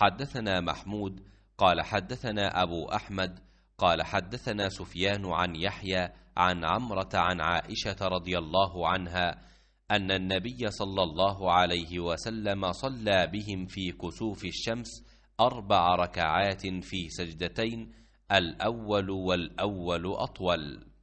حدثنا محمود قال حدثنا أبو أحمد قال حدثنا سفيان عن يحيى عن عمرة عن عائشة رضي الله عنها أن النبي صلى الله عليه وسلم صلى بهم في كسوف الشمس أربع ركعات في سجدتين الأول والأول أطول